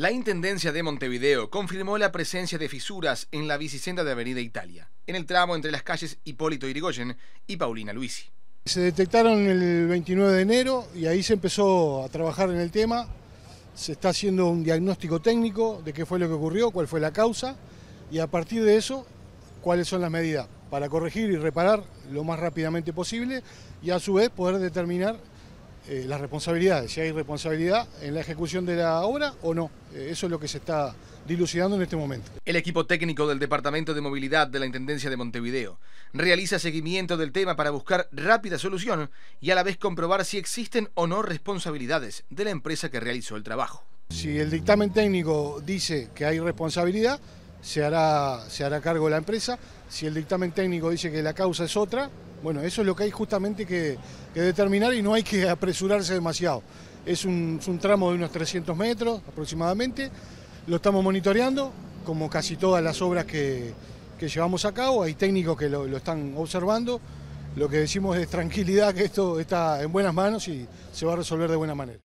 La Intendencia de Montevideo confirmó la presencia de fisuras en la bicicenda de Avenida Italia, en el tramo entre las calles Hipólito Irigoyen y Paulina Luisi. Se detectaron el 29 de enero y ahí se empezó a trabajar en el tema. Se está haciendo un diagnóstico técnico de qué fue lo que ocurrió, cuál fue la causa y a partir de eso, cuáles son las medidas para corregir y reparar lo más rápidamente posible y a su vez poder determinar eh, las responsabilidades, si hay responsabilidad en la ejecución de la obra o no. Eh, eso es lo que se está dilucidando en este momento. El equipo técnico del Departamento de Movilidad de la Intendencia de Montevideo realiza seguimiento del tema para buscar rápida solución y a la vez comprobar si existen o no responsabilidades de la empresa que realizó el trabajo. Si el dictamen técnico dice que hay responsabilidad, se hará, se hará cargo la empresa. Si el dictamen técnico dice que la causa es otra, bueno, eso es lo que hay justamente que, determinar y no hay que apresurarse demasiado. Es un, tramo de unos 300 metros aproximadamente, lo estamos monitoreando, como casi todas las obras que, llevamos a cabo, hay técnicos que lo, están observando, lo que decimos es tranquilidad, que esto está en buenas manos y se va a resolver de buena manera.